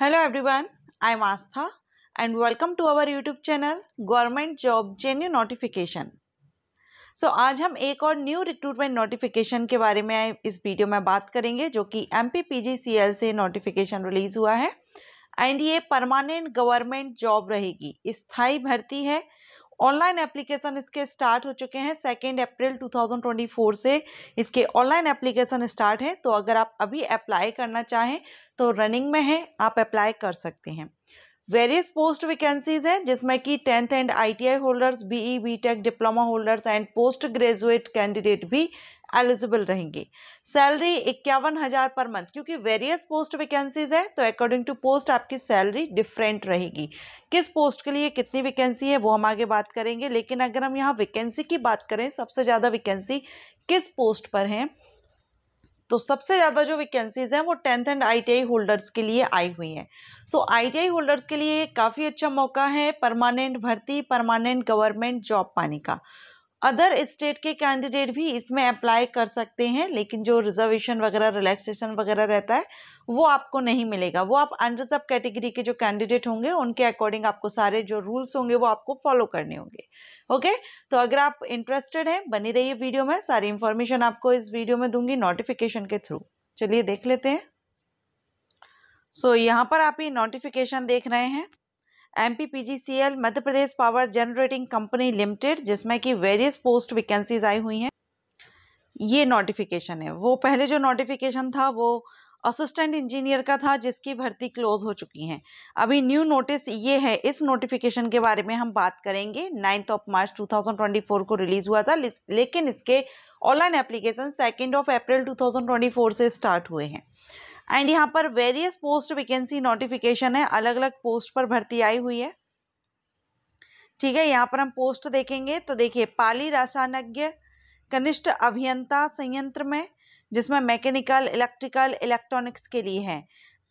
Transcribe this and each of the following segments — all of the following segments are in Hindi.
hello everyone I am Aastha and welcome to our YouTube channel government job genuine notification so आज हम एक और न्यू रिक्रूटमेंट नोटिफिकेशन के बारे में इस वीडियो में बात करेंगे जो कि एम पी से नोटिफिकेशन रिलीज हुआ है एंड ये परमानेंट गवर्नमेंट जॉब रहेगी स्थाई भर्ती है ऑनलाइन एप्लीकेशन इसके स्टार्ट हो चुके हैं सेकेंड अप्रैल 2024 से इसके ऑनलाइन एप्लीकेशन स्टार्ट हैं तो अगर आप अभी अप्लाई करना चाहें तो रनिंग में है आप अप्लाई कर सकते हैं वेरियस पोस्ट वैकेंसीज हैं जिसमें कि tenth and ITI holders BE BTech diploma holders and post graduate candidate भी एलिजिबल रहेंगे सैलरी इक्यावन हज़ार पर मंथ क्योंकि वेरियस पोस्ट वैकेंसीज है तो अकॉर्डिंग टू पोस्ट आपकी सैलरी डिफरेंट रहेगी किस पोस्ट के लिए कितनी वैकेंसी है वो हम आगे बात करेंगे लेकिन अगर हम यहाँ वैकेंसी की बात करें सबसे ज़्यादा वैकेंसी किस पोस्ट पर है तो सबसे ज़्यादा जो वैकेंसीज हैं वो टेंथ एंड आईटीआई होल्डर्स के लिए आई हुई हैं सो so, आईटीआई होल्डर्स के लिए काफ़ी अच्छा मौका है परमानेंट भर्ती परमानेंट गवर्नमेंट जॉब पाने का अदर स्टेट के कैंडिडेट भी इसमें अप्लाई कर सकते हैं लेकिन जो रिजर्वेशन वगैरह रिलैक्सेशन वगैरह रहता है वो आपको नहीं मिलेगा वो आप अंडर सब कैटेगरी के जो कैंडिडेट होंगे उनके अकॉर्डिंग आपको सारे जो रूल्स होंगे वो आपको फॉलो करने होंगे ओके तो अगर आप इंटरेस्टेड हैं बनी रहिए वीडियो में सारी इंफॉर्मेशन आपको इस वीडियो में दूंगी नोटिफिकेशन के थ्रू चलिए देख लेते हैं सो so, यहाँ पर आप ये नोटिफिकेशन देख रहे हैं M Madhya Pradesh power generating company limited जिसमें कि वेरियस पोस्ट वैकेंसीज आई हुई हैं ये नोटिफिकेशन है वो पहले जो नोटिफिकेशन था वो असिस्टेंट इंजीनियर का था जिसकी भर्ती क्लोज हो चुकी है अभी न्यू नोटिस ये है इस नोटिफिकेशन के बारे में हम बात करेंगे नाइन्थ ऑफ मार्च 2024 को रिलीज हुआ था लेकिन इसके online application second of April 2024 से स्टार्ट हुए हैं एंड यहाँ पर वेरियस पोस्ट वैकेंसी नोटिफिकेशन है अलग अलग पोस्ट पर भर्ती आई हुई है ठीक है यहाँ पर हम पोस्ट देखेंगे तो देखिए पाली रसायनज्ञ कनिष्ठ अभियंता संयंत्र में जिसमें मैकेनिकल इलेक्ट्रिकल इलेक्ट्रॉनिक्स के लिए है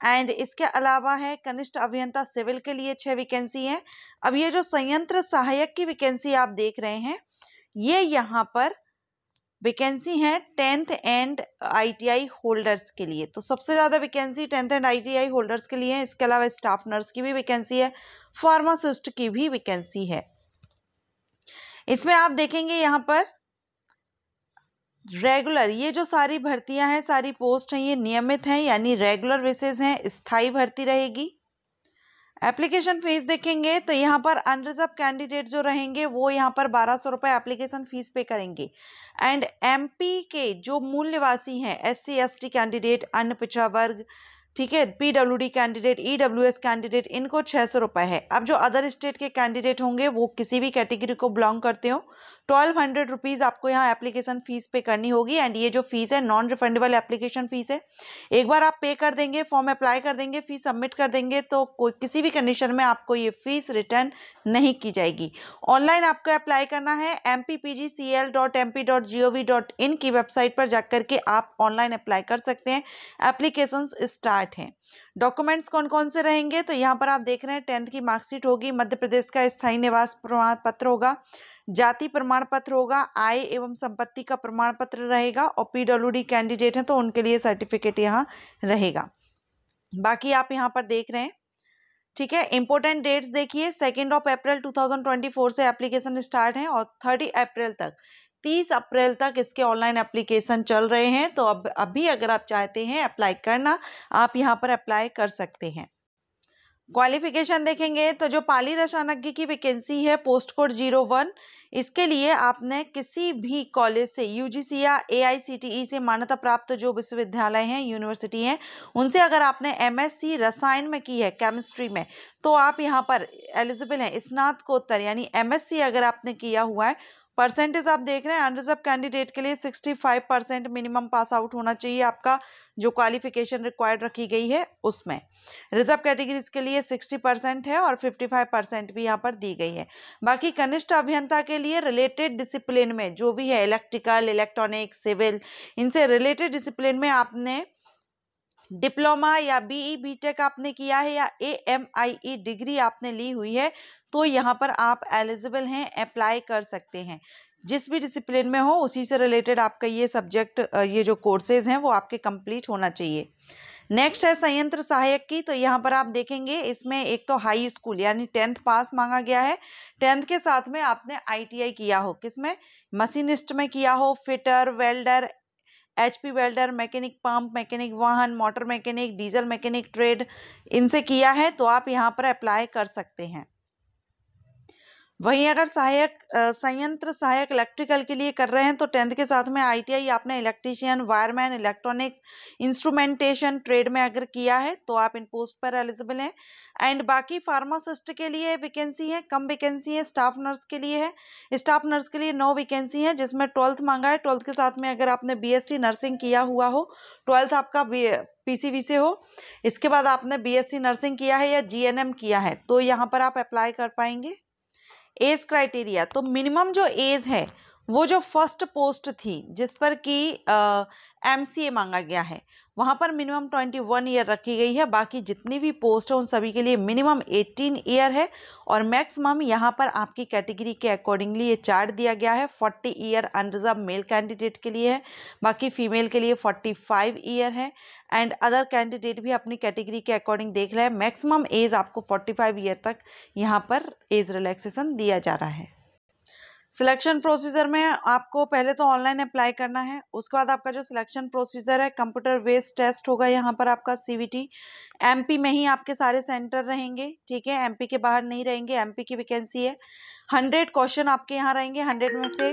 एंड इसके अलावा है कनिष्ठ अभियंता सिविल के लिए छह वैकेंसी है अब ये जो संयंत्र सहायक की वैकेंसी आप देख रहे हैं ये यहाँ पर वैकेंसी है टेंथ एंड आईटीआई होल्डर्स के लिए तो सबसे ज़्यादा vacancy tenth and ITI holders के लिए है इसके अलावा स्टाफ नर्स की भी वैकेंसी है फार्मासिस्ट की भी वैकेंसी है इसमें आप देखेंगे यहाँ पर रेगुलर ये जो सारी भर्तियां हैं सारी पोस्ट हैं ये नियमित हैं यानी रेगुलर बेसिस हैं स्थायी भर्ती रहेगी एप्लीकेशन फीस देखेंगे तो यहाँ पर अनरिजर्व कैंडिडेट जो रहेंगे वो यहाँ पर बारह सौ रुपये एप्लीकेशन फीस पे करेंगे एंड एमपी के जो मूल निवासी हैं एससी एसटी कैंडिडेट अन्य पिछड़ा वर्ग ठीक है पीडब्ल्यूडी कैंडिडेट ईडब्ल्यूएस कैंडिडेट इनको छः सौ रुपये है अब जो अदर स्टेट के कैंडिडेट होंगे वो किसी भी कैटेगरी को बिलोंग करते हो ट्वेल्व हंड्रेड रुपीज़ आपको यहाँ एप्लीकेशन फ़ीस पे करनी होगी एंड ये जो फीस है नॉन रिफंडेबल एप्लीकेशन फ़ीस है एक बार आप पे कर देंगे फॉर्म अप्लाई कर देंगे फीस सबमिट कर देंगे तो कोई किसी भी कंडीशन में आपको ये फ़ीस रिटर्न नहीं की जाएगी ऑनलाइन आपको अप्लाई करना है एम एम की वेबसाइट पर जाकर के आप ऑनलाइन अप्लाई कर सकते हैं एप्लीकेशन स्टार्ट हैं डॉक्यूमेंट्स कौन कौन से रहेंगे तो यहाँ पर आप देख रहे हैं टेंथ की मार्कशीट होगी मध्य प्रदेश का स्थायी निवास प्रमाण पत्र होगा जाति प्रमाण पत्र होगा आय एवं संपत्ति का प्रमाण पत्र रहेगा और पीडब्ल्यू कैंडिडेट हैं तो उनके लिए सर्टिफिकेट यहाँ रहेगा बाकी आप यहाँ पर देख रहे हैं ठीक है इंपॉर्टेंट डेट्स देखिए सेकेंड ऑफ अप्रैल 2024 से एप्लीकेशन स्टार्ट है और थर्टी अप्रैल तक तीस अप्रैल तक इसके ऑनलाइन एप्लीकेशन चल रहे हैं तो अब अभी अगर आप चाहते हैं अप्लाई करना आप यहाँ पर अप्लाई कर सकते हैं क्वालिफिकेशन देखेंगे तो जो पाली रसानज्ञ की वैकेंसी है पोस्ट कोड जीरो वन इसके लिए आपने किसी भी कॉलेज से यूजीसी या एआईसीटीई e से मान्यता प्राप्त जो विश्वविद्यालय हैं यूनिवर्सिटी हैं उनसे अगर आपने एमएससी रसायन में की है केमिस्ट्री में तो आप यहाँ पर एलिजिबल हैं स्नातकोत्तर यानी एमएससी अगर आपने किया हुआ है परसेंटेज आप देख रहे हैं अनरिजर्व कैंडिडेट के लिए 65 परसेंट मिनिमम पास आउट होना चाहिए आपका जो क्वालिफिकेशन रिक्वायर्ड रखी गई है उसमें रिजर्व कैटेगरीज के लिए 60 परसेंट है और 55 परसेंट भी यहाँ पर दी गई है बाकी कनिष्ठ अभियंता के लिए रिलेटेड डिसिप्लिन में जो भी है इलेक्ट्रिकल इलेक्ट्रॉनिक सिविल इनसे रिलेटेड डिसिप्लिन में आपने डिप्लोमा या बीई बीटेक e, आपने किया है या A M I E degree आपने ली हुई है तो यहाँ पर आप एलिजिबल हैं अप्लाई कर सकते हैं जिस भी डिसिप्लिन में हो उसी से रिलेटेड आपका ये सब्जेक्ट ये जो कोर्सेज हैं वो आपके कंप्लीट होना चाहिए नेक्स्ट है संयंत्र सहायक की तो यहाँ पर आप देखेंगे इसमें एक तो हाई स्कूल यानी टेंथ पास मांगा गया है टेंथ के साथ में आपने आईटीआई किया हो किसमें मशीनिस्ट में किया हो fitter welder HP welder mechanic pump mechanic वाहन motor mechanic diesel mechanic trade इनसे किया है तो आप यहाँ पर अप्लाई कर सकते हैं वहीं अगर सहायक संयंत्र सहायक इलेक्ट्रिकल के लिए कर रहे हैं तो टेंथ के साथ में आईटीआई आपने electrician wireman electronics instrumentation trade में अगर किया है तो आप इन पोस्ट पर एलिजिबल हैं एंड बाकी फार्मासिस्ट के लिए वैकेंसी है कम वैकेंसी है स्टाफ नर्स के लिए है स्टाफ नर्स के लिए नौ वैकेंसी है जिसमें ट्वेल्थ मांगा है ट्वेल्थ के साथ में अगर आपने बी नर्सिंग किया हुआ हो ट्वेल्थ आपका पीसीवी से हो इसके बाद आपने बीएससी नर्सिंग किया है या जीएनएम किया है तो यहाँ पर आप अप्लाई कर पाएंगे एज क्राइटेरिया तो मिनिमम जो एज है वो जो फर्स्ट पोस्ट थी जिस पर कि एम सी ए मांगा गया है वहाँ पर मिनिमम ट्वेंटी वन ईयर रखी गई है बाकी जितनी भी पोस्ट है उन सभी के लिए मिनिमम एटीन ईयर है और मैक्सिमम यहाँ पर आपकी कैटेगरी के अकॉर्डिंगली ये चार्ट दिया गया है forty year unreserved male candidate के लिए है बाकी फीमेल के लिए फोर्टी फाइव ईयर है एंड अदर कैंडिडेट भी अपनी कैटेगरी के अकॉर्डिंग देख रहे हैं मैक्सिमम एज आपको फोर्टी फाइव ईयर तक यहाँ पर एज रिलैक्सेशन दिया जा रहा है सिलेक्शन प्रोसीजर में आपको पहले तो ऑनलाइन अप्लाई करना है उसके बाद आपका जो सिलेक्शन प्रोसीजर है कंप्यूटर बेस्ड टेस्ट होगा यहाँ पर आपका सीवीटी एमपी में ही आपके सारे सेंटर रहेंगे ठीक है एमपी के बाहर नहीं रहेंगे एमपी की वैकेंसी है हंड्रेड क्वेश्चन आपके यहाँ रहेंगे हंड्रेड में से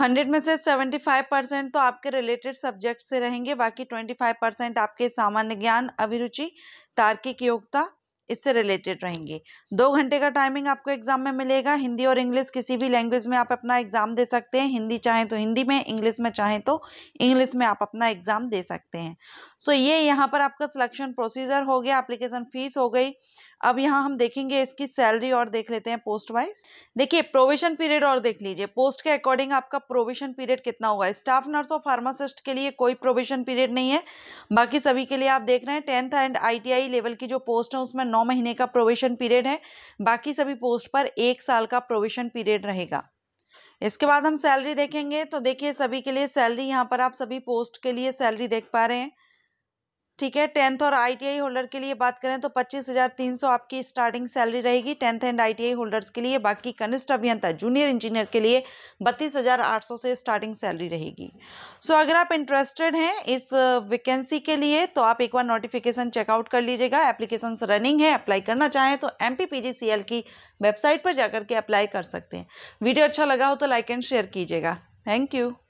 हंड्रेड में से सेवेंटी फाइव परसेंट तो आपके रिलेटेड सब्जेक्ट से रहेंगे बाकी ट्वेंटी फाइव परसेंट आपके सामान्य ज्ञान अभिरुचि तार्किक योग्यता इससे रिलेटेड रहेंगे दो घंटे का टाइमिंग आपको एग्जाम में मिलेगा हिंदी और इंग्लिश किसी भी लैंग्वेज में आप अपना एग्जाम दे सकते हैं हिंदी चाहें तो हिंदी में इंग्लिश में चाहें तो इंग्लिश में आप अपना एग्जाम दे सकते हैं सो so, ये यहाँ पर आपका सिलेक्शन प्रोसीजर हो गया एप्लीकेशन फीस हो गई अब यहाँ हम देखेंगे इसकी सैलरी और देख लेते हैं पोस्ट वाइज देखिए प्रोविजन पीरियड और देख लीजिए पोस्ट के अकॉर्डिंग आपका प्रोविजन पीरियड कितना होगा स्टाफ नर्स और फार्मासिस्ट के लिए कोई प्रोविजन पीरियड नहीं है बाकी सभी के लिए आप देख रहे हैं टेंथ एंड आई लेवल की जो पोस्ट है उसमें नौ महीने का प्रोविशन पीरियड है बाकी सभी पोस्ट पर एक साल का प्रोविशन पीरियड रहेगा इसके बाद हम सैलरी देखेंगे तो देखिए सभी के लिए सैलरी यहाँ पर आप सभी पोस्ट के लिए सैलरी देख पा रहे हैं ठीक है टेंथ और आईटीआई होल्डर के लिए बात करें तो पच्चीस हजार तीन सौ आपकी स्टार्टिंग सैलरी रहेगी टेंथ एंड आईटीआई होल्डर्स के लिए बाकी कनिष्ठ अभियंता जूनियर इंजीनियर के लिए बत्तीस हजार आठ सौ से स्टार्टिंग सैलरी रहेगी सो so, अगर आप इंटरेस्टेड हैं इस वैकेंसी के लिए तो आप एक बार नोटिफिकेशन चेकआउट कर लीजिएगा एप्लीकेशन रनिंग है अप्लाई करना चाहें तो एम की वेबसाइट पर जाकर के अप्लाई कर सकते हैं वीडियो अच्छा लगा हो तो लाइक एंड शेयर कीजिएगा थैंक यू